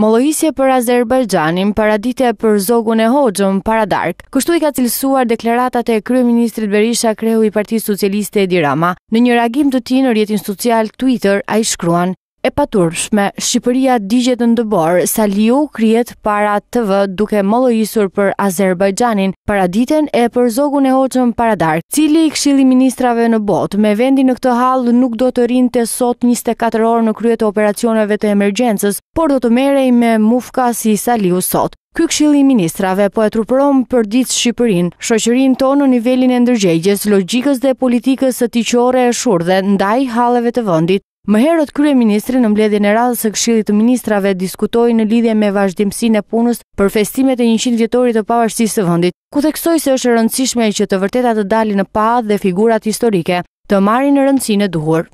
Mollohisje për Azerbajxhanin, paradite për zogun e para paradark, kështu i ka cilësuar deklaratat e Krye Ministrit Berisha Krehu i Parti Socialiste e Dirama. Në një ragim të ti në rjetin social Twitter, a i shkruan, e paturshme, Shqipëria digjet në dëbor, Saliu kriet para TV duke mollojisur për Azerbajxhanin, para ditën e për zogun e hoqëm para darë, cili i kshili ministrave në botë, me vendi në këtë halë nuk do të rinë të sot 24 orë në kryet e operacioneve të emergjensës, por do të merej me mufka si Saliu sot. Ky këshilli ministrave po e trupëron për ditë Shqipërin, shoqërin tonë në nivelin e ndërgjegjes, logjikës dhe politikës së tiqore e shurdhe ndaj halleve të vendit, Më herët kryeministri në mbledhjen e radhës së Këshillit të Ministrave diskutoi në lidhje me vazhdimsinë e punës për festimet e 100 vjetorit të pavarësisë së vendit, ku theksoi se është e rëndësishme që të vërteta të dalin në pa dhe figurat historike të marrin rëndësinë e duhur.